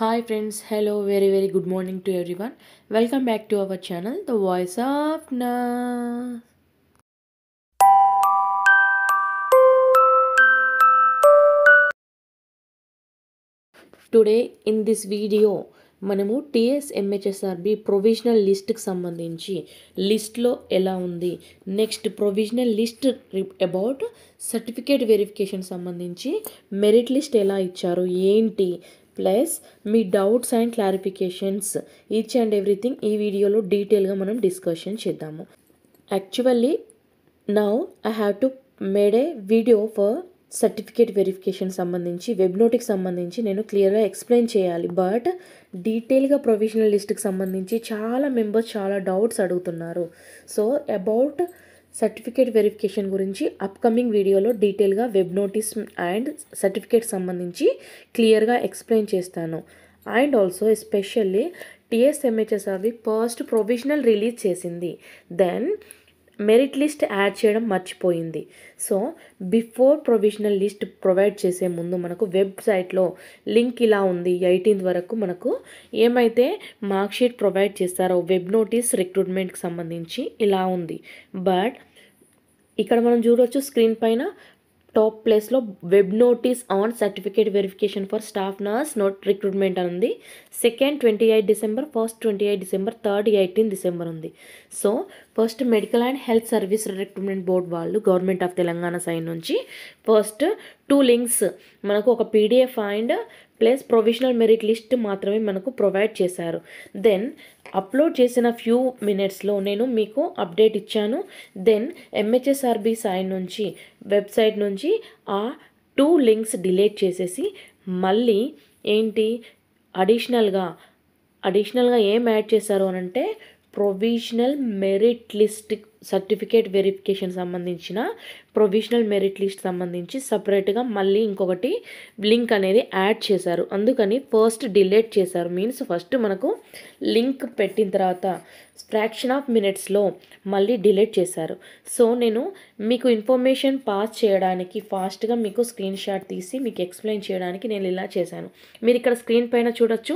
Hi friends hello very very good morning to one welcome back to our channel the voice of నా today in this video మనము TS MHSRB provisional లిస్ట్కి సంబంధించి లిస్ట్లో ఎలా ఉంది next provisional list about certificate verification సంబంధించి merit list ఎలా ఇచ్చారు ఏంటి ప్లస్ మీ doubts and clarifications each and everything ఈ వీడియోలో డీటెయిల్గా మనం డిస్కషన్ చేద్దాము actually now I have to made a video for certificate verification సంబంధించి వెబ్ నోట్కి సంబంధించి నేను క్లియర్గా ఎక్స్ప్లెయిన్ చేయాలి బట్ డీటెయిల్గా ప్రొఫెషనల్ లిస్ట్కి సంబంధించి చాలా మెంబర్స్ చాలా డౌట్స్ అడుగుతున్నారు సో అబౌట్ సర్టిఫికేట్ వెరిఫికేషన్ గురించి అప్కమింగ్ వీడియోలో డీటెయిల్గా వెబ్ నోటీస్ అండ్ సర్టిఫికేట్ సంబంధించి క్లియర్గా ఎక్స్ప్లెయిన్ చేస్తాను and also especially TSMHSRB first provisional release చేసింది దెన్ మెరిట్ లిస్ట్ యాడ్ చేయడం మర్చిపోయింది so before provisional list provide చేసే ముందు మనకు వెబ్సైట్లో లింక్ ఇలా ఉంది ఎయిటీన్త్ వరకు మనకు ఏమైతే మార్క్షీట్ ప్రొవైడ్ చేస్తారో వెబ్ నోటీస్ రిక్రూట్మెంట్కి సంబంధించి ఇలా ఉంది బట్ ఇక్కడ మనం చూడవచ్చు స్క్రీన్ పైన టాప్ ప్లేస్లో web notice on certificate verification for staff nurse note recruitment అని ఉంది second twenty eight December first twenty eight December third eighteen December ఉంది so first medical and health service recruitment board వాళ్ళు government of Telangana side నుంచి first two links మనకు ఒక PDF and plus provisional merit list మాత్రమే మనకు provide చేశారు then upload చేసిన few మినిట్స్లో నేను మీకు అప్డేట్ ఇచ్చాను దెన్ ఎంహెచ్ఎస్ఆర్బి సైడ్ నుంచి వెబ్సైట్ నుంచి ఆ టూ లింక్స్ డిలీట్ చేసేసి మళ్ళీ ఏంటి అడిషనల్గా అడిషనల్గా ఏం యాడ్ చేశారు అని అంటే provisional merit list certificate verification సంబంధించిన ప్రొవిజనల్ మెరిట్ లిస్ట్ సంబంధించి సపరేట్గా మళ్ళీ ఇంకొకటి లింక్ అనేది యాడ్ చేశారు అందుకని ఫస్ట్ డిలేట్ చేశారు మీన్స్ ఫస్ట్ మనకు లింక్ పెట్టిన తర్వాత ఫ్రాక్షన్ ఆఫ్ మినిట్స్లో మళ్ళీ డిలేట్ చేశారు సో నేను మీకు ఇన్ఫర్మేషన్ పాస్ చేయడానికి ఫాస్ట్గా మీకు స్క్రీన్ షాట్ తీసి మీకు ఎక్స్ప్లెయిన్ చేయడానికి నేను ఇలా చేశాను మీరు ఇక్కడ స్క్రీన్ పైన చూడొచ్చు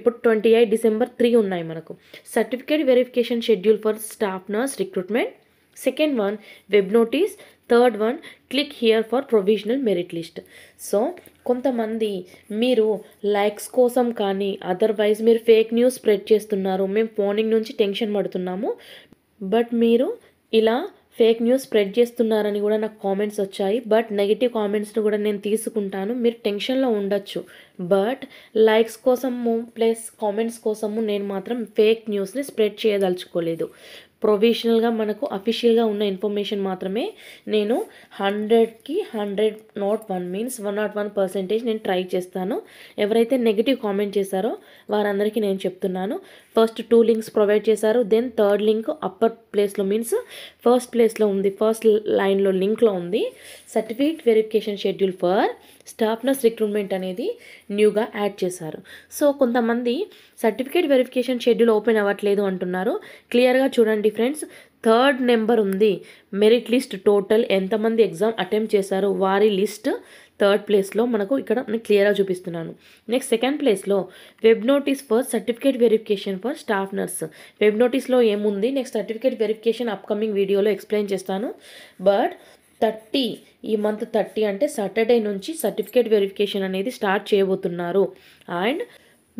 ఇప్పుడు ట్వంటీ ఎయిట్ డిసెంబర్ త్రీ ఉన్నాయి మనకు certificate verification schedule for staff nurse recruitment second one web notice third one click here for provisional merit list so కొంతమంది మీరు లైక్స్ కోసం కానీ అదర్వైజ్ మీరు ఫేక్ న్యూస్ స్ప్రెడ్ చేస్తున్నారు మేము ఫోనింగ్ నుంచి టెన్షన్ పడుతున్నాము బట్ మీరు ఇలా ఫేక్ న్యూస్ స్ప్రెడ్ చేస్తున్నారని కూడా నాకు కామెంట్స్ వచ్చాయి బట్ నెగిటివ్ కామెంట్స్ని కూడా నేను తీసుకుంటాను మీరు టెన్షన్లో ఉండొచ్చు బట్ లైక్స్ కోసము ప్లస్ కామెంట్స్ కోసము నేను మాత్రం ఫేక్ న్యూస్ని స్ప్రెడ్ చేయదలుచుకోలేదు ప్రొవిషనల్గా మనకు అఫీషియల్గా ఉన్న ఇన్ఫర్మేషన్ మాత్రమే నేను హండ్రెడ్కి hundred not one means one not one percentage నేను ట్రై చేస్తాను ఎవరైతే నెగిటివ్ కామెంట్ చేశారో వారందరికీ నేను చెప్తున్నాను ఫస్ట్ టూ లింక్స్ ప్రొవైడ్ చేశారు దెన్ థర్డ్ లింక్ అప్పర్ ప్లేస్లో మీన్స్ ఫస్ట్ ప్లేస్లో ఉంది ఫస్ట్ లైన్లో లింక్లో ఉంది certificate verification schedule for staff nurse recruitment అనేది న్యూగా యాడ్ చేశారు సో కొంతమంది సర్టిఫికేట్ వెరిఫికేషన్ షెడ్యూల్ ఓపెన్ అవ్వట్లేదు అంటున్నారు క్లియర్గా చూడండి ఫ్రెండ్స్ థర్డ్ నెంబర్ ఉంది మెరిట్ లిస్ట్ టోటల్ ఎంతమంది ఎగ్జామ్ అటెంప్ట్ చేశారో వారి లిస్ట్ థర్డ్ ప్లేస్లో మనకు ఇక్కడ నేను క్లియర్గా చూపిస్తున్నాను నెక్స్ట్ సెకండ్ ప్లేస్లో web notice for certificate verification for staff nurse web నోటీస్లో ఏముంది నెక్స్ట్ సర్టిఫికేట్ వెరిఫికేషన్ అప్కమింగ్ వీడియోలో ఎక్స్ప్లెయిన్ చేస్తాను బట్ థర్టీ ఈ మంత్ థర్టీ అంటే సాటర్డే నుంచి సర్టిఫికేట్ వెరిఫికేషన్ అనేది స్టార్ట్ చేయబోతున్నారు అండ్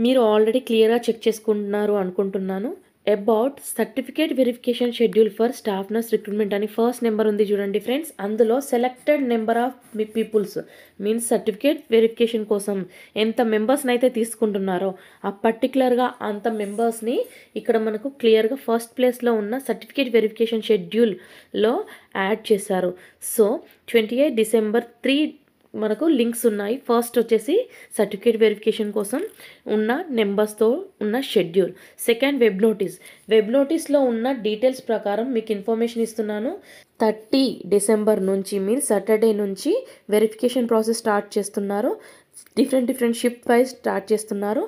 మీరు ఆల్రెడీ క్లియర్గా చెక్ చేసుకుంటున్నారు అనుకుంటున్నాను about certificate verification schedule for staff nurse recruitment అని ఫస్ట్ నెంబర్ ఉంది చూడండి ఫ్రెండ్స్ అందులో సెలెక్టెడ్ నెంబర్ ఆఫ్ మీ పీపుల్స్ మీన్స్ సర్టిఫికేట్ వెరిఫికేషన్ కోసం ఎంత మెంబర్స్ని అయితే తీసుకుంటున్నారో ఆ పర్టికులర్గా అంత మెంబర్స్ని ఇక్కడ మనకు క్లియర్గా ఫస్ట్ ప్లేస్లో ఉన్న సర్టిఫికేట్ వెరిఫికేషన్ షెడ్యూల్లో యాడ్ చేశారు so twenty eight December three మనకు లింక్స్ ఉన్నాయి ఫస్ట్ వచ్చేసి సర్టిఫికేట్ వెరిఫికేషన్ కోసం ఉన్న నెంబర్స్తో ఉన్న schedule second web notice web నోటీస్లో ఉన్న డీటెయిల్స్ ప్రకారం మీకు ఇన్ఫర్మేషన్ ఇస్తున్నాను థర్టీ డిసెంబర్ నుంచి మీన్స్ సాటర్డే నుంచి వెరిఫికేషన్ ప్రాసెస్ స్టార్ట్ చేస్తున్నారు different different shift wise start చేస్తున్నారు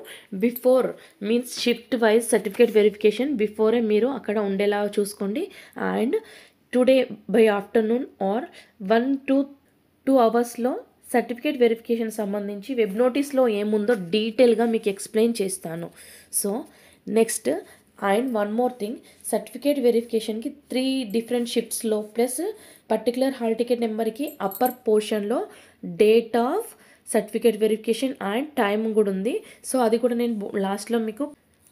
before means shift wise certificate verification బిఫోరే మీరు అక్కడ ఉండేలా చూసుకోండి and today by afternoon or one to two అవర్స్లో సర్టిఫికేట్ వెరిఫికేషన్ సంబంధించి వెబ్ నోటీస్లో ఏముందో డీటెయిల్గా మీకు ఎక్స్ప్లెయిన్ చేస్తాను so next and one more thing certificate వెరిఫికేషన్కి త్రీ డిఫరెంట్ షిఫ్ట్స్లో ప్లస్ పర్టికులర్ హాల్ టికెట్ నెంబర్కి అప్పర్ పోర్షన్లో date of certificate verification and time కూడా ఉంది సో అది కూడా నేను లాస్ట్లో మీకు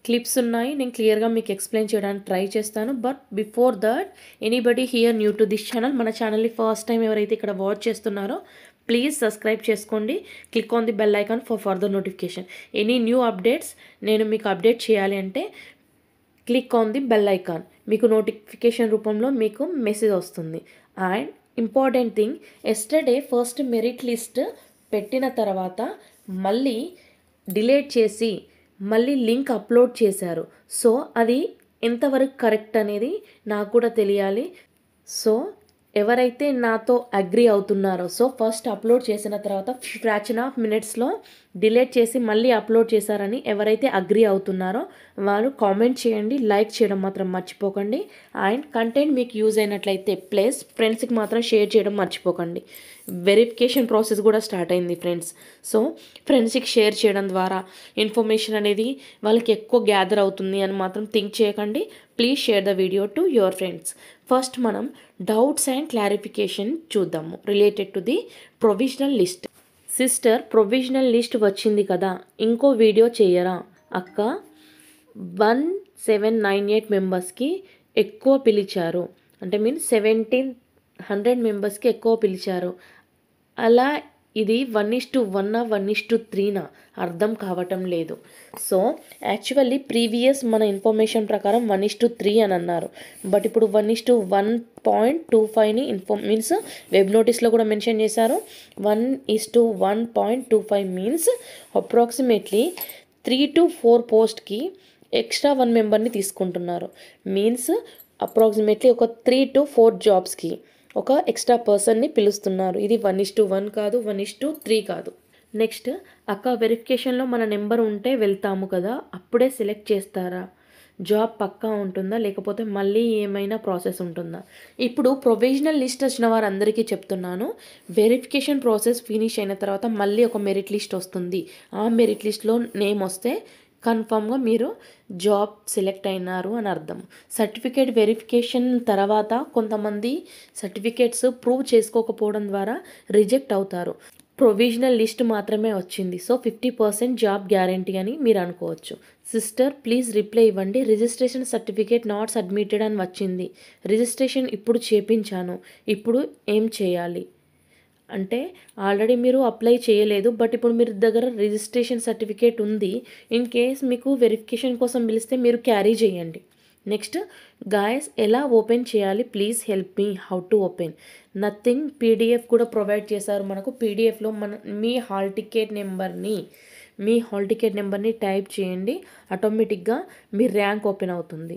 క్లిప్స్ ఉన్నాయి నేను క్లియర్గా మీకు ఎక్స్ప్లెయిన్ చేయడానికి ట్రై చేస్తాను but before that anybody here new to this channel మన ఛానల్ని ఫస్ట్ టైం ఎవరైతే ఇక్కడ వాచ్ చేస్తున్నారో ప్లీజ్ సబ్స్క్రైబ్ చేసుకోండి click on the bell icon for further notification any new updates నేను మీకు అప్డేట్ చేయాలి అంటే click on the bell icon మీకు నోటిఫికేషన్ రూపంలో మీకు మెసేజ్ వస్తుంది and important thing yesterday first merit list పెట్టిన తర్వాత మళ్ళీ డిలేట్ చేసి మళ్ళీ లింక్ అప్లోడ్ చేశారు సో అది ఎంతవరకు కరెక్ట్ అనేది నాకు కూడా తెలియాలి సో ఎవరైతే నాతో అగ్రి అవుతున్నారో సో ఫస్ట్ అప్లోడ్ చేసిన తర్వాత ఫ్రాక్షన్ ఆఫ్ మినిట్స్లో డిలీట్ చేసి మళ్ళీ అప్లోడ్ చేశారని ఎవరైతే అగ్రి అవుతున్నారో వారు కామెంట్ చేయండి లైక్ చేయడం మాత్రం మర్చిపోకండి అండ్ కంటెంట్ మీకు యూజ్ అయినట్లయితే ప్లస్ ఫ్రెండ్స్కి మాత్రం షేర్ చేయడం మర్చిపోకండి వెరిఫికేషన్ ప్రాసెస్ కూడా స్టార్ట్ అయింది ఫ్రెండ్స్ సో ఫ్రెండ్స్కి షేర్ చేయడం ద్వారా ఇన్ఫర్మేషన్ అనేది వాళ్ళకి ఎక్కువ గ్యాదర్ అవుతుంది అని మాత్రం థింక్ చేయకండి please share the video to your friends first మనం డౌట్స్ అండ్ క్లారిఫికేషన్ చూద్దాము related to the provisional list sister provisional list వచ్చింది కదా ఇంకో వీడియో చేయరా అక్క వన్ సెవెన్ నైన్ ఎయిట్ మెంబర్స్కి ఎక్కువ పిలిచారు అంటే మీన్స్ సెవెంటీన్ హండ్రెడ్ మెంబర్స్కి ఎక్కువ పిలిచారు అలా ఇది one is to one one is to త్రీనా అర్థం కావటం లేదు సో యాక్చువల్లీ ప్రీవియస్ మన ఇన్ఫర్మేషన్ ప్రకారం వన్ ఇస్ టు త్రీ అని అన్నారు బట్ ఇప్పుడు one is to one point two ఫైవ్ని ఇన్ఫర్మ్ మీన్స్ వెబ్ నోటీస్లో కూడా మెన్షన్ చేశారు one is to one point two five means approximately three to four పోస్ట్కి ఎక్స్ట్రా వన్ మెంబర్ని తీసుకుంటున్నారు మీన్స్ అప్రాక్సిమేట్లీ ఒక త్రీ టు ఫోర్ జాబ్స్కి ఒక ఎక్స్ట్రా పర్సన్ని పిలుస్తున్నారు ఇది వన్ ఇస్ టూ వన్ కాదు వన్ ఇస్ టూ త్రీ కాదు నెక్స్ట్ అక్క వెరిఫికేషన్లో మన నెంబర్ ఉంటే వెళ్తాము కదా అప్పుడే సెలెక్ట్ చేస్తారా జాబ్ పక్కా ఉంటుందా లేకపోతే మళ్ళీ ఏమైనా ప్రాసెస్ ఉంటుందా ఇప్పుడు ప్రొవిజనల్ లిస్ట్ వచ్చిన వారందరికీ చెప్తున్నాను వెరిఫికేషన్ ప్రాసెస్ ఫినిష్ అయిన తర్వాత మళ్ళీ ఒక మెరిట్ లిస్ట్ వస్తుంది ఆ మెరిట్ లిస్ట్లో నేమ్ వస్తే కన్ఫామ్గా మీరు జాబ్ సెలెక్ట్ అయినారు అని అర్థం సర్టిఫికేట్ వెరిఫికేషన్ తర్వాత కొంతమంది సర్టిఫికేట్స్ ప్రూవ్ చేసుకోకపోవడం ద్వారా రిజెక్ట్ అవుతారు ప్రొవిజనల్ లిస్ట్ మాత్రమే వచ్చింది so fifty percent job guarantee అని మీరు అనుకోవచ్చు సిస్టర్ ప్లీజ్ రిప్లై ఇవ్వండి రిజిస్ట్రేషన్ సర్టిఫికేట్ నాట్ సబ్మిటెడ్ అని వచ్చింది రిజిస్ట్రేషన్ ఇప్పుడు చేపించాను ఇప్పుడు ఏం చేయాలి అంటే ఆల్రెడీ మీరు అప్లై చేయలేదు బట్ ఇప్పుడు మీరు దగ్గర రిజిస్ట్రేషన్ సర్టిఫికేట్ ఉంది ఇన్ కేస్ మీకు వెరిఫికేషన్ కోసం పిలిస్తే మీరు క్యారీ చేయండి నెక్స్ట్ గాయస్ ఎలా ఓపెన్ చేయాలి please help me how to open nothing PDF కూడా ప్రొవైడ్ చేశారు మనకు పీడిఎఫ్లో మన మీ హాల్ టికెట్ నెంబర్ని మీ హాల్ టికెట్ నెంబర్ని టైప్ చేయండి ఆటోమేటిక్గా మీ ర్యాంక్ ఓపెన్ అవుతుంది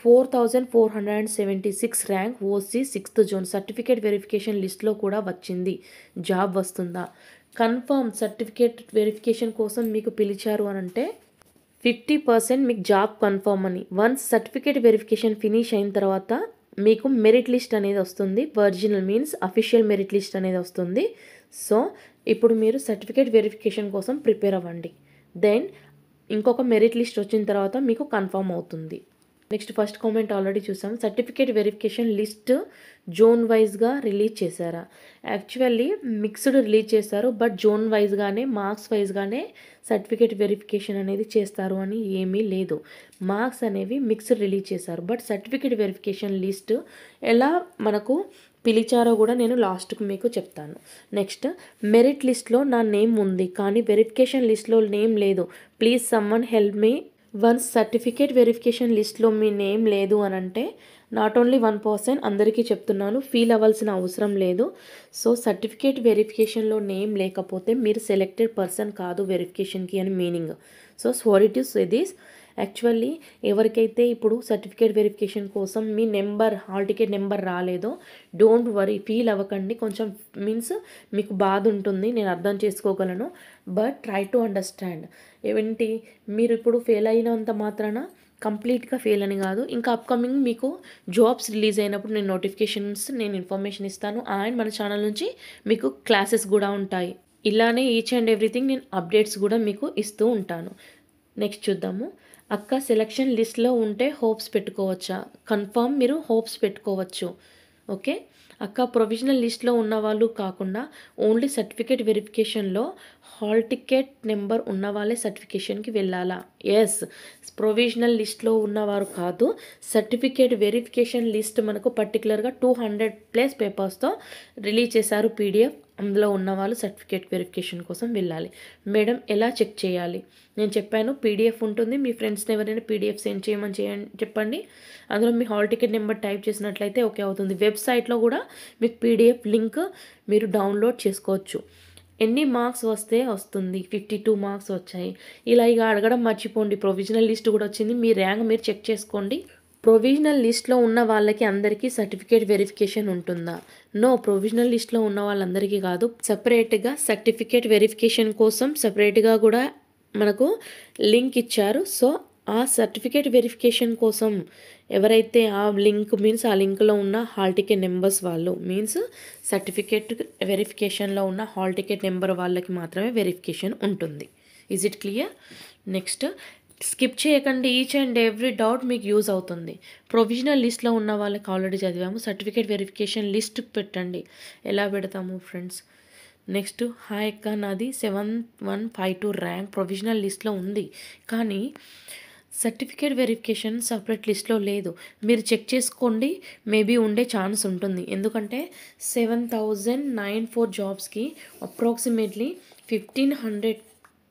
four thousand four hundred and seventy six rank OC sixth zone certificate verification లిస్ట్లో కూడా వచ్చింది జాబ్ వస్తుందా కన్ఫర్మ్ సర్టిఫికేట్ వెరిఫికేషన్ కోసం మీకు పిలిచారు అని అంటే ఫిఫ్టీ పర్సెంట్ మీకు జాబ్ కన్ఫర్మ్ అని వన్స్ సర్టిఫికేట్ వెరిఫికేషన్ ఫినిష్ అయిన తర్వాత మీకు మెరిట్ లిస్ట్ అనేది వస్తుంది original means official merit list అనేది వస్తుంది సో ఇప్పుడు మీరు సర్టిఫికేట్ వెరిఫికేషన్ కోసం ప్రిపేర్ అవ్వండి దెన్ ఇంకొక మెరిట్ లిస్ట్ వచ్చిన తర్వాత మీకు కన్ఫర్మ్ అవుతుంది నెక్స్ట్ ఫస్ట్ కామెంట్ ఆల్రెడీ చూసాం సర్టిఫికేట్ వెరిఫికేషన్ లిస్ట్ జోన్ వైజ్గా రిలీజ్ చేశారా యాక్చువల్లీ మిక్స్డ్ రిలీజ్ చేశారు బట్ జోన్ వైజ్గానే మార్క్స్ వైజ్గానే సర్టిఫికేట్ వెరిఫికేషన్ అనేది చేస్తారు అని ఏమీ లేదు మార్క్స్ అనేవి మిక్స్డ్ రిలీజ్ చేశారు బట్ సర్టిఫికేట్ వెరిఫికేషన్ లిస్ట్ ఎలా మనకు పిలిచారో కూడా నేను లాస్ట్కి మీకు చెప్తాను నెక్స్ట్ మెరిట్ లిస్ట్లో నా నేమ్ ఉంది కానీ వెరిఫికేషన్ లిస్ట్లో నేమ్ లేదు please someone help me once certificate verification లిస్ట్లో మీ నేమ్ లేదు అని అంటే నాట్ ఓన్లీ వన్ పర్సన్ అందరికీ చెప్తున్నాను ఫీల్ అవ్వాల్సిన అవసరం లేదు సో సర్టిఫికేట్ వెరిఫికేషన్లో నేమ్ లేకపోతే మీరు సెలెక్టెడ్ పర్సన్ కాదు వెరిఫికేషన్కి అని మీనింగ్ సో స్వరిటివ్స్ దిస్ యాక్చువల్లీ ఎవరికైతే ఇప్పుడు సర్టిఫికేట్ వెరిఫికేషన్ కోసం మీ నెంబర్ హాల్ టికెట్ నెంబర్ రాలేదో డోంట్ వరీ ఫీల్ అవ్వకండి కొంచెం మీన్స్ మీకు బాధ ఉంటుంది నేను అర్థం చేసుకోగలను బట్ ట్రై టు అండర్స్టాండ్ ఏంటి మీరు ఇప్పుడు ఫెయిల్ అయినంత మాత్రాన కంప్లీట్గా ఫెయిల్ అని కాదు ఇంకా అప్కమింగ్ మీకు జాబ్స్ రిలీజ్ అయినప్పుడు నేను నోటిఫికేషన్స్ నేను ఇన్ఫర్మేషన్ ఇస్తాను అండ్ మన ఛానల్ నుంచి మీకు క్లాసెస్ కూడా ఉంటాయి ఇలానే ఈచ్ అండ్ ఎవ్రీథింగ్ నేను అప్డేట్స్ కూడా మీకు ఇస్తూ ఉంటాను నెక్స్ట్ చూద్దాము అక్క సెలక్షన్ లిస్ట్లో ఉంటే హోప్స్ పెట్టుకోవచ్చా కన్ఫామ్ మీరు హోప్స్ పెట్టుకోవచ్చు ఓకే అక్క ప్రొవిజనల్ లిస్ట్లో ఉన్న వాళ్ళు కాకుండా ఓన్లీ సర్టిఫికేట్ వెరిఫికేషన్లో హాల్ టికెట్ నెంబర్ ఉన్న వాళ్ళే సర్టిఫికేషన్కి వెళ్ళాలా ఎస్ ప్రొవిజనల్ లిస్ట్లో ఉన్నవారు కాదు సర్టిఫికేట్ వెరిఫికేషన్ లిస్ట్ మనకు పర్టికులర్గా టూ హండ్రెడ్ ప్లస్ పేపర్స్తో రిలీజ్ చేశారు పీడిఎఫ్ అందులో ఉన్నవాళ్ళు సర్టిఫికేట్ వెరిఫికేషన్ కోసం వెళ్ళాలి మేడం ఎలా చెక్ చేయాలి నేను చెప్పాను పీడిఎఫ్ ఉంటుంది మీ ఫ్రెండ్స్ని ఎవరైనా పీడిఎఫ్ సెండ్ చేయమని చేయండి చెప్పండి అందులో మీ హాల్ టికెట్ నెంబర్ టైప్ చేసినట్లయితే ఓకే అవుతుంది వెబ్సైట్లో కూడా మీకు పీడిఎఫ్ లింక్ మీరు డౌన్లోడ్ చేసుకోవచ్చు ఎన్ని మార్క్స్ వస్తే వస్తుంది ఫిఫ్టీ టూ మార్క్స్ వచ్చాయి ఇలా ఇక అడగడం మర్చిపోండి ప్రొవిజనల్ లిస్ట్ కూడా వచ్చింది మీ ర్యాంక్ మీరు చెక్ చేసుకోండి ప్రొవిజనల్ లిస్ట్లో ఉన్న వాళ్ళకి అందరికీ సర్టిఫికేట్ వెరిఫికేషన్ ఉంటుందా నో ప్రొవిజనల్ లిస్ట్లో ఉన్న వాళ్ళందరికీ కాదు సపరేట్గా సర్టిఫికేట్ వెరిఫికేషన్ కోసం సపరేట్గా కూడా మనకు లింక్ ఇచ్చారు సో ఆ సర్టిఫికేట్ వెరిఫికేషన్ కోసం ఎవరైతే ఆ లింక్ మీన్స్ ఆ లింక్లో ఉన్న హాల్ టికెట్ నెంబర్స్ వాళ్ళు మీన్స్ సర్టిఫికేట్ వెరిఫికేషన్లో ఉన్న హాల్ టికెట్ నెంబర్ వాళ్ళకి మాత్రమే వెరిఫికేషన్ ఉంటుంది is it clear next skip చేయకండి ఈచ్ అండ్ ఎవ్రీ డౌట్ మీకు యూజ్ అవుతుంది ప్రొవిజనల్ లిస్ట్లో ఉన్న వాళ్ళకి ఆల్రెడీ చదివాము సర్టిఫికేట్ వెరిఫికేషన్ లిస్ట్ పెట్టండి ఎలా పెడతాము ఫ్రెండ్స్ నెక్స్ట్ హాయ్ అక్క నాది seven one five two rank provisional లిస్ట్లో ఉంది కానీ సర్టిఫికేట్ వెరిఫికేషన్ సపరేట్ లిస్ట్లో లేదు మీరు చెక్ చేసుకోండి మేబీ ఉండే ఛాన్స్ ఉంటుంది ఎందుకంటే సెవెన్ థౌజండ్ నైన్ ఫోర్ జాబ్స్కి అప్రాక్సిమేట్లీ ఫిఫ్టీన్ హండ్రెడ్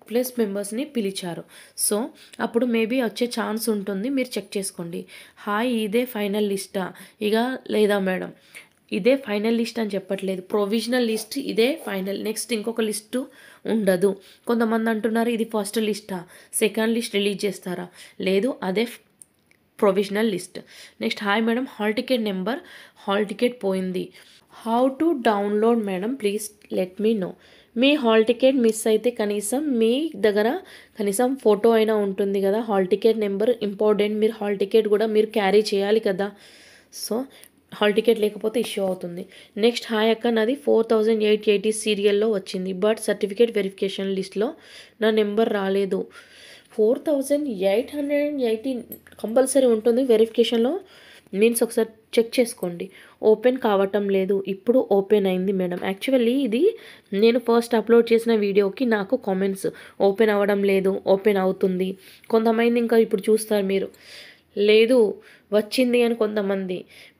ప్లస్ మెంబర్స్ని పిలిచారు సో అప్పుడు మేబీ వచ్చే ఛాన్స్ ఉంటుంది మీరు చెక్ చేసుకోండి హాయ్ ఇదే ఫైనల్ లిస్టా ఇక లేదా మేడం ఇదే ఫైనల్ లిస్ట్ అని చెప్పట్లేదు ప్రొవిజనల్ లిస్ట్ ఇదే ఫైనల్ నెక్స్ట్ ఇంకొక లిస్టు ఉండదు కొంతమంది అంటున్నారు ఇది ఫస్ట్ లిస్టా సెకండ్ లిస్ట్ రిలీజ్ చేస్తారా లేదు అదే provisional list next hi madam hall ticket number hall ticket పోయింది how to download madam please let me know మీ హాల్ టికెట్ మిస్ అయితే కనీసం మీ దగ్గర కనీసం ఫోటో అయినా ఉంటుంది కదా హాల్ టికెట్ నెంబర్ ఇంపార్టెంట్ మీరు హాల్ టికెట్ కూడా మీరు క్యారీ చేయాలి కదా సో హాల్ టికెట్ లేకపోతే ఇష్యూ అవుతుంది నెక్స్ట్ హాయ్ అక్క నాది ఫోర్ థౌజండ్ ఎయిట్ ఎయిటీ సీరియల్లో వచ్చింది బట్ సర్టిఫికేట్ వెరిఫికేషన్ లిస్ట్లో నా నెంబర్ రాలేదు four thousand eight hundred and eighty compulsory ఉంటుంది వెరిఫికేషన్లో మీన్స్ ఒకసారి చెక్ చేసుకోండి ఓపెన్ కావటం లేదు ఇప్పుడు ఓపెన్ అయింది మేడం యాక్చువల్లీ ఇది నేను ఫస్ట్ అప్లోడ్ చేసిన వీడియోకి నాకు కామెంట్స్ ఓపెన్ అవ్వడం లేదు ఓపెన్ అవుతుంది కొంతమంది ఇంకా ఇప్పుడు చూస్తారు మీరు లేదు వచ్చింది అని కొంతమంది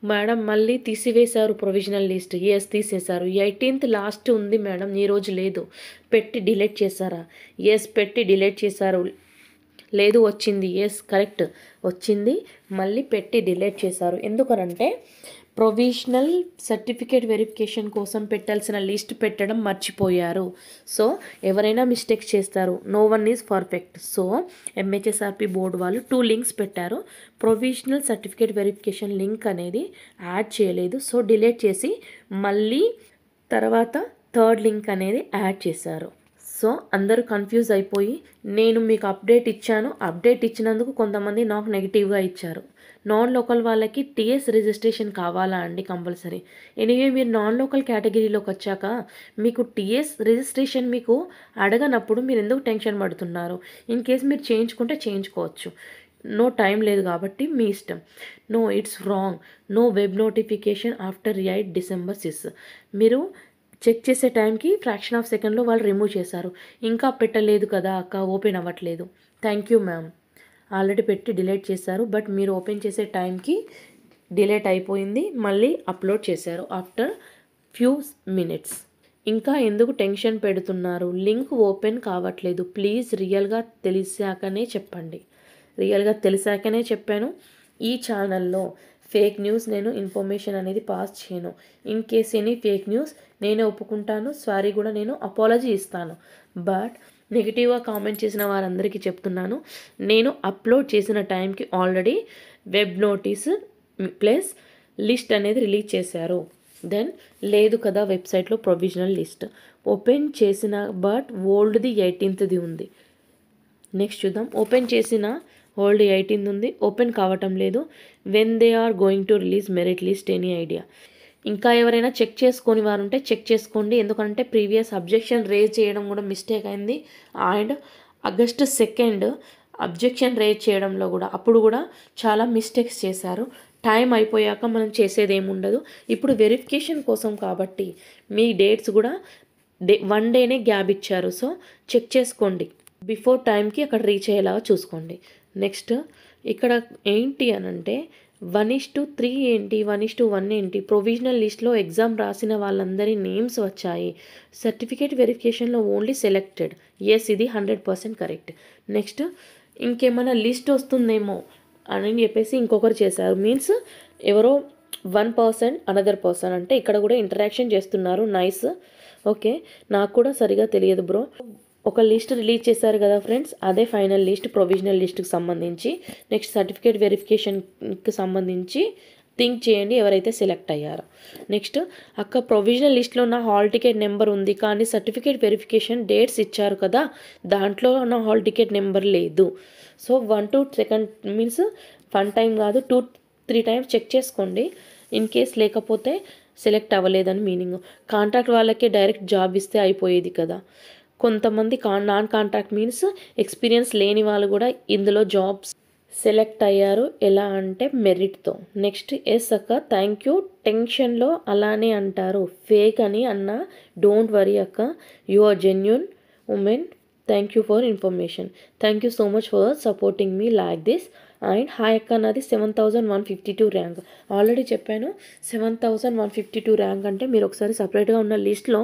మేడం మళ్ళీ తీసివేశారు ప్రొవిజనల్ లిస్ట్ ఎస్ తీసేశారు ఎయిటీన్త్ లాస్ట్ ఉంది మేడం ఈరోజు లేదు పెట్టి డిలీట్ చేశారా ఎస్ పెట్టి డిలీట్ చేశారు లేదు వచ్చింది ఎస్ కరెక్ట్ వచ్చింది మళ్ళీ పెట్టి డిలీట్ చేశారు ఎందుకనంటే ప్రొవిజనల్ సర్టిఫికేట్ వెరిఫికేషన్ కోసం పెట్టాల్సిన లిస్ట్ పెట్టడం మర్చిపోయారు సో ఎవరైనా మిస్టేక్ చేస్తారు no one is perfect so MHSRB board వాళ్ళు టూ లింక్స్ పెట్టారు ప్రొవిజనల్ సర్టిఫికేట్ వెరిఫికేషన్ లింక్ అనేది యాడ్ చేయలేదు సో డిలీట్ చేసి మళ్ళీ తర్వాత థర్డ్ లింక్ అనేది యాడ్ చేశారు సో అందరూ కన్ఫ్యూజ్ అయిపోయి నేను మీకు అప్డేట్ ఇచ్చాను అప్డేట్ ఇచ్చినందుకు కొంతమంది నాకు నెగిటివ్గా ఇచ్చారు నాన్ లోకల్ వాళ్ళకి టీఎస్ రిజిస్ట్రేషన్ కావాలా అండి కంపల్సరీ ఎనీవే మీరు నాన్ లోకల్ కేటగిరీలోకి వచ్చాక మీకు టీఎస్ రిజిస్ట్రేషన్ మీకు అడగనప్పుడు మీరు ఎందుకు టెన్షన్ పడుతున్నారు ఇన్ కేస్ మీరు చేయించుకుంటే చేయించుకోవచ్చు నో టైం లేదు కాబట్టి మీ ఇష్టం no it's wrong no web notification after eight December six మీరు చెక్ చేసే టైంకి ఫ్రాక్షన్ ఆఫ్ సెకండ్లో వాళ్ళు రిమూవ్ చేశారు ఇంకా పెట్టలేదు కదా అక్క ఓపెన్ అవ్వట్లేదు థ్యాంక్ యూ మ్యామ్ ఆల్రెడీ పెట్టి డిలేట్ చేశారు బట్ మీరు ఓపెన్ చేసే టైంకి డిలేట్ అయిపోయింది మళ్ళీ అప్లోడ్ చేశారు ఆఫ్టర్ ఫ్యూ మినిట్స్ ఇంకా ఎందుకు టెన్షన్ పెడుతున్నారు లింక్ ఓపెన్ కావట్లేదు ప్లీజ్ రియల్గా తెలిసాకనే చెప్పండి రియల్గా తెలిసాకనే చెప్పాను ఈ ఛానల్లో ఫేక్ న్యూస్ నేను ఇన్ఫర్మేషన్ అనేది పాస్ చేయను in case any fake news నేనే ఒప్పుకుంటాను సారీ కూడా నేను అపాలజీ ఇస్తాను బట్ నెగిటివ్గా కామెంట్ చేసిన వారందరికీ చెప్తున్నాను నేను అప్లోడ్ చేసిన టైంకి already web notice plus list అనేది రిలీజ్ చేశారు దెన్ లేదు కదా వెబ్సైట్లో ప్రొవిజనల్ లిస్ట్ ఓపెన్ చేసిన బట్ ఓల్డ్ది ఎయిటీన్త్ది ఉంది నెక్స్ట్ చూద్దాం ఓపెన్ చేసిన ఓల్డ్ ఎయిటీన్త్ ఉంది ఓపెన్ కావటం లేదు when they are going to release merit list any idea ఇంకా ఎవరైనా చెక్ చేసుకొని వారు ఉంటే చెక్ చేసుకోండి ఎందుకంటే ప్రీవియస్ అబ్జెక్షన్ రేజ్ చేయడం కూడా మిస్టేక్ అయింది and August second objection raise చేయడంలో కూడా అప్పుడు కూడా చాలా మిస్టేక్స్ చేశారు టైం అయిపోయాక మనం చేసేది ఏముండదు ఇప్పుడు వెరిఫికేషన్ కోసం కాబట్టి మీ డేట్స్ కూడా డే వన్ డేనే గ్యాప్ ఇచ్చారు సో చెక్ చేసుకోండి బిఫోర్ టైంకి అక్కడ రీచ్ అయ్యేలాగా చూసుకోండి నెక్స్ట్ ఇక్కడ ఏంటి అనంటే వన్ ఇష్ టు త్రీ ఏంటి వన్ ఇష్ టు వన్ ఏంటి ప్రొవిజనల్ లిస్ట్లో ఎగ్జామ్ రాసిన వాళ్ళందరి నేమ్స్ వచ్చాయి సర్టిఫికేట్ వెరిఫికేషన్లో ఓన్లీ సెలెక్టెడ్ ఎస్ ఇది హండ్రెడ్ పర్సెంట్ కరెక్ట్ నెక్స్ట్ ఇంకేమైనా లిస్ట్ వస్తుందేమో అని చెప్పేసి ఇంకొకరు చేశారు మీన్స్ ఎవరో వన్ పర్సన్ అనదర్ పర్సన్ అంటే ఇక్కడ కూడా ఇంటరాక్షన్ చేస్తున్నారు నైస్ ఓకే నాకు కూడా సరిగా తెలియదు బ్రో ఒక లిస్ట్ రిలీజ్ చేశారు కదా ఫ్రెండ్స్ అదే ఫైనల్ లిస్ట్ ప్రొవిజనల్ లిస్ట్కి సంబంధించి నెక్స్ట్ సర్టిఫికేట్ వెరిఫికేషన్కి సంబంధించి థింక్ చేయండి ఎవరైతే సెలెక్ట్ అయ్యారో నెక్స్ట్ అక్క ప్రొవిజనల్ లిస్ట్లో నా హాల్ టికెట్ నెంబర్ ఉంది కానీ సర్టిఫికేట్ వెరిఫికేషన్ డేట్స్ ఇచ్చారు కదా దాంట్లో నా హాల్ టికెట్ నెంబర్ లేదు so one two second means one time కాదు టూ త్రీ టైమ్స్ చెక్ చేసుకోండి ఇన్ కేస్ లేకపోతే సెలెక్ట్ అవ్వలేదని మీనింగ్ కాంట్రాక్ట్ వాళ్ళకే డైరెక్ట్ జాబ్ ఇస్తే అయిపోయేది కదా కొంతమంది కాన్ నాన్ కాంట్రాక్ట్ మీన్స్ ఎక్స్పీరియన్స్ లేని వాళ్ళు కూడా ఇందులో జాబ్స్ సెలెక్ట్ అయ్యారు ఎలా అంటే మెరిట్తో నెక్స్ట్ ఎస్ అక్క థ్యాంక్ యూ టెన్షన్లో అలానే అంటారు ఫేక్ అని అన్న డోంట్ వరీ అక్క you are genuine women thank you for information thank you so much for supporting me like this and hi అక్క నాది seven thousand one fifty two rank already చెప్పాను seven thousand one fifty two rank అంటే మీరు ఒకసారి సపరేట్గా ఉన్న లిస్ట్లో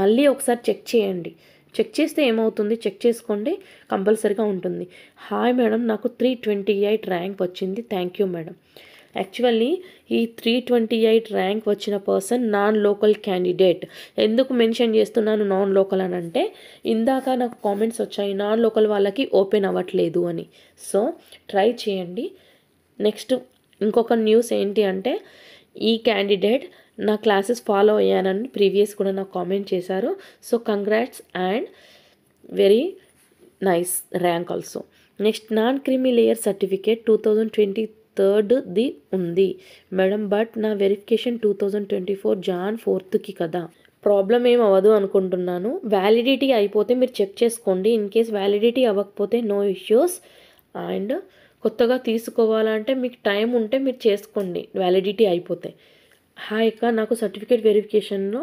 మళ్ళీ ఒకసారి చెక్ చేయండి చెక్ చేస్తే ఏమవుతుంది చెక్ చేసుకోండి కంపల్సరీగా ఉంటుంది హాయ్ మేడం నాకు త్రీ ట్వంటీ ఎయిట్ ర్యాంక్ వచ్చింది థ్యాంక్ యూ మేడం యాక్చువల్లీ ఈ త్రీ ట్వంటీ ఎయిట్ ర్యాంక్ వచ్చిన పర్సన్ నాన్ లోకల్ క్యాండిడేట్ ఎందుకు మెన్షన్ చేస్తున్నాను నాన్ లోకల్ అని అంటే ఇందాక నాకు కామెంట్స్ వచ్చాయి నాన్ లోకల్ వాళ్ళకి ఓపెన్ అవ్వట్లేదు అని సో ట్రై చేయండి నెక్స్ట్ ఇంకొక న్యూస్ ఏంటి అంటే ఈ క్యాండిడేట్ నా క్లాసెస్ ఫాలో అయ్యానని ప్రీవియస్ కూడా నాకు కామెంట్ చేశారు so congrats and very nice rank also next non creamy layer certificate two thousand twenty థర్డ్ది ఉంది మేడం బట్ నా verification two thousand twenty four Jan ఫోర్త్కి కదా ప్రాబ్లం ఏం అవ్వదు అనుకుంటున్నాను వ్యాలిడిటీ అయిపోతే మీరు చెక్ చేసుకోండి ఇన్ కేస్ వ్యాలిడిటీ అవ్వకపోతే నో ఇష్యూస్ అండ్ కొత్తగా తీసుకోవాలంటే మీకు టైం ఉంటే మీరు చేసుకోండి వ్యాలిడిటీ అయిపోతే హాయ్ అక్క నాకు సర్టిఫికేట్ వెరిఫికేషన్లో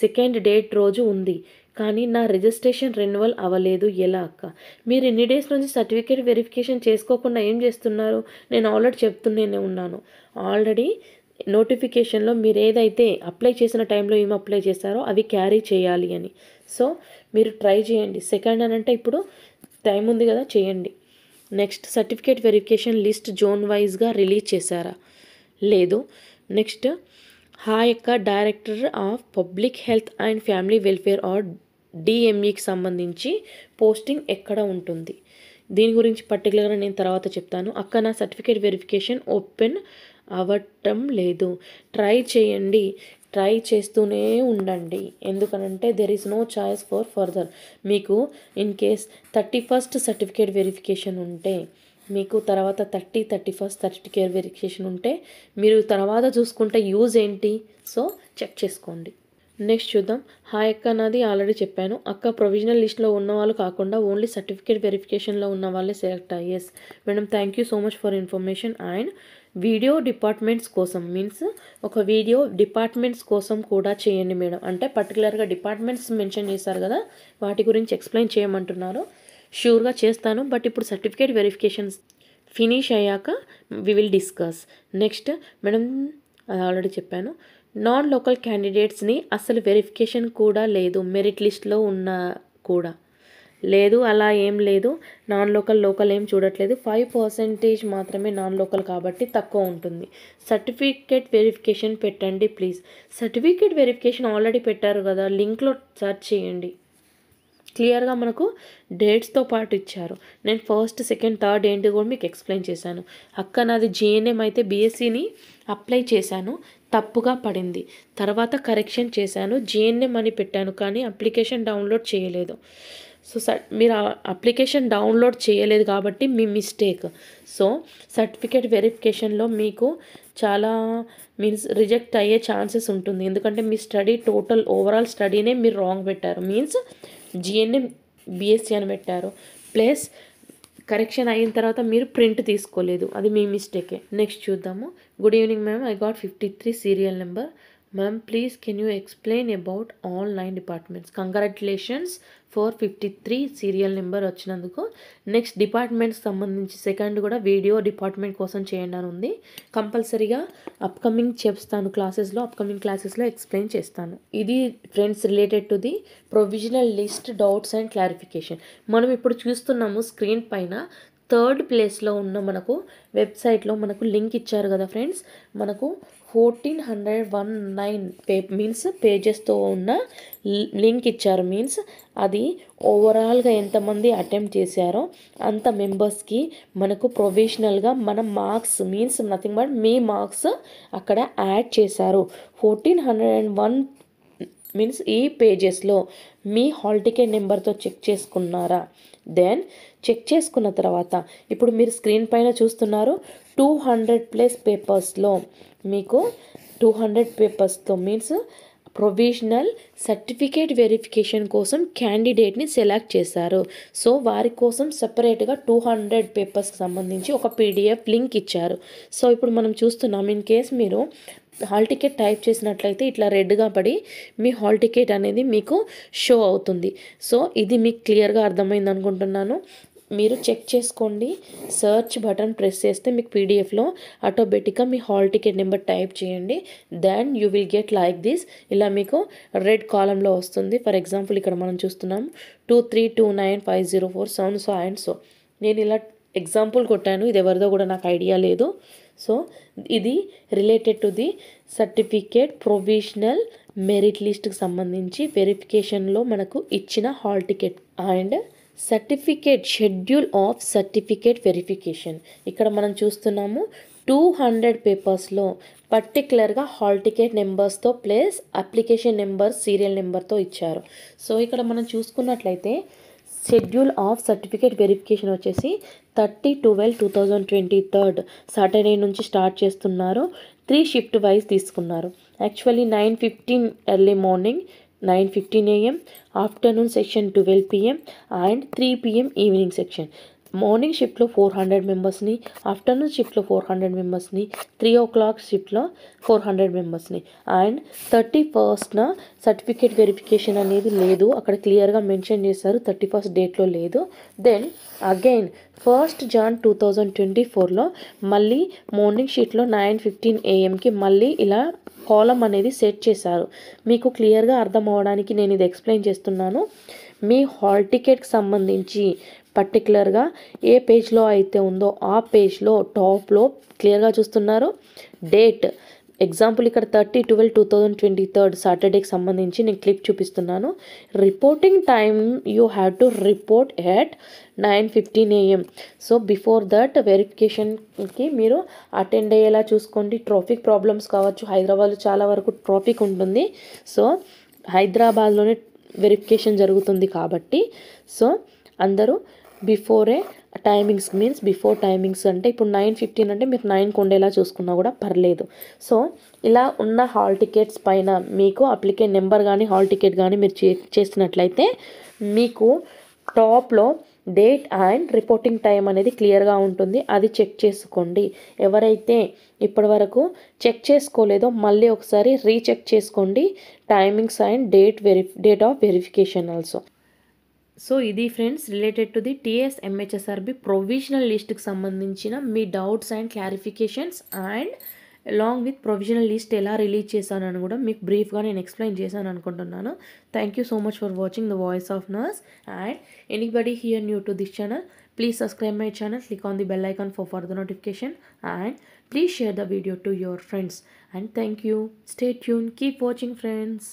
సెకండ్ డేట్ రోజు ఉంది కానీ నా రిజిస్ట్రేషన్ రెన్యువల్ అవ్వలేదు ఎలా అక్క మీరు ఎన్ని డేస్ నుంచి సర్టిఫికేట్ వెరిఫికేషన్ చేసుకోకుండా ఏం చేస్తున్నారు నేను ఆల్రెడీ చెప్తూనే ఉన్నాను ఆల్రెడీ నోటిఫికేషన్లో మీరు ఏదైతే అప్లై చేసిన టైంలో ఏం అప్లై చేస్తారో అవి క్యారీ చేయాలి అని సో మీరు ట్రై చేయండి సెకండ్ అని అంటే ఇప్పుడు టైం ఉంది కదా చేయండి next certificate verification list zone వైజ్గా రిలీజ్ చేశారా లేదు నెక్స్ట్ యొక్క director of public health and family welfare or డిఎంఈకి సంబంధించి పోస్టింగ్ ఎక్కడ ఉంటుంది దీని గురించి పర్టికులర్గా నేను తర్వాత చెప్తాను అక్క నా సర్టిఫికేట్ వెరిఫికేషన్ ఓపెన్ అవ్వటం లేదు ట్రై చేయండి ట్రై చేస్తూనే ఉండండి ఎందుకనంటే there is no choice for further మీకు in case thirty first certificate verification ఉంటే మీకు తర్వాత thirty thirty first thirty care verification ఉంటే మీరు తర్వాత చూసుకుంటే యూజ్ ఏంటి సో చెక్ చేసుకోండి నెక్స్ట్ చూద్దాం హాయ్ అక్క నాది ఆల్రెడీ చెప్పాను అక్క ప్రొవిజనల్ లిస్ట్లో ఉన్న వాళ్ళు కాకుండా ఓన్లీ సర్టిఫికేట్ వెరిఫికేషన్లో ఉన్న వాళ్ళే సెలెక్ట్ అయ్యేస్ madam thank you so much for information and video departments కోసం మీన్స్ ఒక వీడియో డిపార్ట్మెంట్స్ కోసం కూడా చేయండి మేడం అంటే పర్టికులర్గా డిపార్ట్మెంట్స్ మెన్షన్ చేశారు కదా వాటి గురించి ఎక్స్ప్లెయిన్ చేయమంటున్నారు షూర్గా చేస్తాను బట్ ఇప్పుడు సర్టిఫికేట్ వెరిఫికేషన్స్ ఫినిష్ అయ్యాక we will discuss next madam already చెప్పాను నాన్ లోకల్ క్యాండిడేట్స్ని అసలు వెరిఫికేషన్ కూడా లేదు మెరిట్ లిస్ట్లో ఉన్న కూడా లేదు అలా ఏం లేదు నాన్ లోకల్ లోకల్ ఏం చూడట్లేదు ఫైవ్ పర్సెంటేజ్ మాత్రమే నాన్ లోకల్ కాబట్టి తక్కువ ఉంటుంది సర్టిఫికేట్ వెరిఫికేషన్ పెట్టండి ప్లీజ్ సర్టిఫికేట్ వెరిఫికేషన్ ఆల్రెడీ పెట్టారు కదా లింక్లో సెర్చ్ చేయండి క్లియర్గా మనకు డేట్స్తో పాటు ఇచ్చారు నేను ఫస్ట్ సెకండ్ థర్డ్ ఏంటి కూడా మీకు ఎక్స్ప్లెయిన్ చేశాను అక్క నాది జిఎన్ఎం అయితే బీఎస్సీని అప్లై చేశాను తప్పుగా పడింది తర్వాత కరెక్షన్ చేశాను జిఎన్ఎం అని పెట్టాను కానీ అప్లికేషన్ డౌన్లోడ్ చేయలేదు సో మీరు అప్లికేషన్ డౌన్లోడ్ చేయలేదు కాబట్టి మీ మిస్టేక్ సో సర్టిఫికేట్ వెరిఫికేషన్లో మీకు చాలా మీన్స్ రిజెక్ట్ అయ్యే ఛాన్సెస్ ఉంటుంది ఎందుకంటే మీ స్టడీ టోటల్ ఓవరాల్ స్టడీనే మీరు రాంగ్ పెట్టారు మీన్స్ జిఎన్ఎం బిఎస్సీ అని పెట్టారు ప్లస్ కరెక్షన్ అయిన తర్వాత మీరు ప్రింట్ తీసుకోలేదు అది మీ మిస్టేకే నెక్స్ట్ చూద్దాము good evening ma'am I got fifty three serial number ma'am please can you explain about online departments congratulations four fifty three serial number వచ్చినందుకు నెక్స్ట్ డిపార్ట్మెంట్స్ సంబంధించి సెకండ్ కూడా వీడియో డిపార్ట్మెంట్ కోసం చేయండి అని ఉంది కంపల్సరీగా అప్కమింగ్ చెప్తాను క్లాసెస్లో అప్కమింగ్ క్లాసెస్లో ఎక్స్ప్లెయిన్ చేస్తాను ఇది friends related to the provisional list doubts and clarification మనం ఇప్పుడు చూస్తున్నాము స్క్రీన్ పైన థర్డ్ ప్లేస్లో ఉన్న మనకు వెబ్సైట్లో మనకు లింక్ ఇచ్చారు కదా ఫ్రెండ్స్ మనకు ఫోర్టీన్ హండ్రెడ్ వన్ నైన్ పే మీన్స్ పేజెస్తో ఉన్న లింక్ ఇచ్చారు మీన్స్ అది ఓవరాల్గా ఎంతమంది అటెంప్ట్ చేశారో అంత మెంబర్స్కి మనకు ప్రొవిషనల్గా మన మార్క్స్ మీన్స్ నథింగ్ బట్ మీ మార్క్స్ అక్కడ యాడ్ చేశారు fourteen hundred and one means ఈ పేజెస్లో మీ హాల్ టికెట్ నెంబర్తో చెక్ చేసుకున్నారా దెన్ చెక్ చేసుకున్న తర్వాత ఇప్పుడు మీరు స్క్రీన్ పైన చూస్తున్నారు టూ హండ్రెడ్ ప్లస్ పేపర్స్లో మీకు టూ హండ్రెడ్ పేపర్స్తో మీన్స్ ప్రొవిజనల్ సర్టిఫికేట్ వెరిఫికేషన్ కోసం క్యాండిడేట్ని సెలెక్ట్ చేశారు సో వారి కోసం సపరేట్గా టూ హండ్రెడ్ పేపర్స్కి సంబంధించి ఒక పీడిఎఫ్ లింక్ ఇచ్చారు సో ఇప్పుడు మనం చూస్తున్నాం ఇన్ కేస్ మీరు హాల్ టికెట్ టైప్ చేసినట్లయితే ఇట్లా రెడ్గా పడి మీ హాల్ టికెట్ అనేది మీకు షో అవుతుంది సో ఇది మీకు క్లియర్గా అర్థమైంది అనుకుంటున్నాను మీరు చెక్ చేసుకోండి సర్చ్ బటన్ ప్రెస్ చేస్తే మీకు పీడిఎఫ్లో ఆటోమేటిక్గా మీ హాల్ టికెట్ నెంబర్ టైప్ చేయండి then you will get like this ఇలా మీకు రెడ్ కాలంలో వస్తుంది ఫర్ ఎగ్జాంపుల్ ఇక్కడ మనం చూస్తున్నాం two three two nine five zero four seven so and so నేను ఇలా ఎగ్జాంపుల్ కొట్టాను ఇది ఎవరిదో కూడా నాకు ఐడియా లేదు సో ఇది related to the certificate provisional merit లిస్ట్కి సంబంధించి వెరిఫికేషన్లో మనకు ఇచ్చిన hall ticket and certificate schedule of certificate verification ఇక్కడ మనం చూస్తున్నాము టూ హండ్రెడ్ పేపర్స్లో పర్టికులర్గా హాల్ టికెట్ నెంబర్స్తో ప్లస్ అప్లికేషన్ నెంబర్ సీరియల్ నెంబర్తో ఇచ్చారు సో ఇక్కడ మనం చూసుకున్నట్లయితే షెడ్యూల్ ఆఫ్ సర్టిఫికేట్ వెరిఫికేషన్ వచ్చేసి thirty twelve two thousand twenty third Saturday నుంచి స్టార్ట్ చేస్తున్నారు త్రీ షిఫ్ట్ వైజ్ తీసుకున్నారు actually nine fifteen early morning 9.15 a.m., afternoon to 12 p.m. and 3 p.m. evening section. Morning షిఫ్ట్లో ఫోర్ హండ్రెడ్ మెంబర్స్ని afternoon షిఫ్ట్లో four hundred మెంబర్స్ని three o'clock షిఫ్ట్లో four hundred మెంబర్స్ని and thirty ఫస్ట్న సర్టిఫికేట్ వెరిఫికేషన్ అనేది లేదు అక్కడ క్లియర్గా మెన్షన్ చేశారు థర్టీ ఫస్ట్ డేట్లో లేదు then again first Jan two thousand twenty ఫోర్లో మళ్ళీ మార్నింగ్ షీట్లో నైన్ ఫిఫ్టీన్ ఏఎంకి మళ్ళీ ఇలా కాలం అనేది సెట్ చేశారు మీకు క్లియర్గా అర్థం అవడానికి నేను ఇది ఎక్స్ప్లెయిన్ చేస్తున్నాను మీ హాల్ టికెట్కి సంబంధించి పర్టికులర్గా ఏ పేజ్లో అయితే ఉందో ఆ పేజ్లో టాప్లో క్లియర్గా చూస్తున్నారు డేట్ ఎగ్జాంపుల్ ఇక్కడ thirty twelve two thousand twenty third సాటర్డేకి సంబంధించి నేను క్లిప్ చూపిస్తున్నాను reporting time you have to report at nine fifteen AM so before that వెరిఫికేషన్కి మీరు అటెండ్ అయ్యేలా చూసుకోండి ట్రాఫిక్ ప్రాబ్లమ్స్ కావచ్చు హైదరాబాద్లో చాలా వరకు ట్రాఫిక్ ఉంటుంది సో హైదరాబాద్లోనే వెరిఫికేషన్ జరుగుతుంది కాబట్టి సో అందరూ బిఫోరే టైమింగ్స్ మీన్స్ బిఫోర్ టైమింగ్స్ అంటే ఇప్పుడు నైన్ ఫిఫ్టీన్ అంటే మీరు నైన్కి ఉండేలా చూసుకున్నా కూడా పర్లేదు సో ఇలా ఉన్న హాల్ టికెట్స్ పైన మీకు అప్లికేట్ నెంబర్ కానీ హాల్ టికెట్ కానీ మీరు చేసినట్లయితే మీకు టాప్లో డేట్ అండ్ రిపోర్టింగ్ టైం అనేది క్లియర్గా ఉంటుంది అది చెక్ చేసుకోండి ఎవరైతే ఇప్పటి వరకు చెక్ చేసుకోలేదో మళ్ళీ ఒకసారి రీచెక్ చేసుకోండి టైమింగ్స్ అండ్ డేట్ వెరి date of verification also so ఇది friends related to the TS MHSRB provisional లిస్ట్కి సంబంధించిన మీ doubts and clarifications and long with provisional list ఎలా రిలీజ్ చేశానని కూడా మీకు బ్రీఫ్గా నేను ఎక్స్ప్లెయిన్ చేశాను అనుకుంటున్నాను thank you so much for watching the voice of nurse and anybody here new to this channel please subscribe my channel click on the bell icon for further notification and please share the video to your friends and thank you stay tune keep watching friends